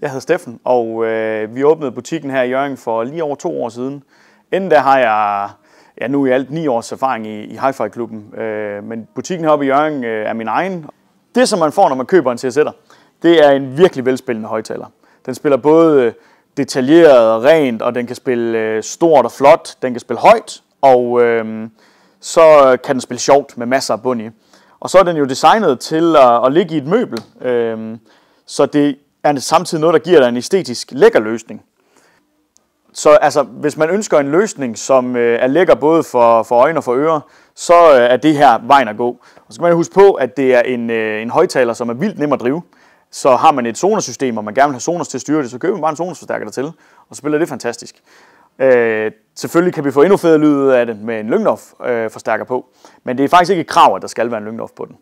Jeg hedder Steffen, og øh, vi åbnede butikken her i Jørgen for lige over to år siden. Inden da har jeg ja, nu i alt ni års erfaring i, i Hi-Fi-klubben, øh, men butikken heroppe i Jørgen øh, er min egen. Det, som man får, når man køber en CS'er, det er en virkelig velspillende højtaler. Den spiller både øh, detaljeret og rent, og den kan spille øh, stort og flot, den kan spille højt, og øh, så kan den spille sjovt med masser af bund i. Og så er den jo designet til at, at ligge i et møbel, øh, så det er samtidig noget, der giver dig en æstetisk lækker løsning. Så altså, hvis man ønsker en løsning, som øh, er lækker både for, for øjne og for ører, så øh, er det her vejen at gå. Og så skal man huske på, at det er en, øh, en højtaler, som er vildt nem at drive. Så har man et zonersystem, og man gerne vil have Sonos til at styre det, så køber man bare en Sonos-forstærker dertil, og så spiller det fantastisk. Øh, selvfølgelig kan vi få endnu federe lyd ud af det med en lyngdorf øh, forstærker på, men det er faktisk ikke et krav, at der skal være en lyngdorf på den.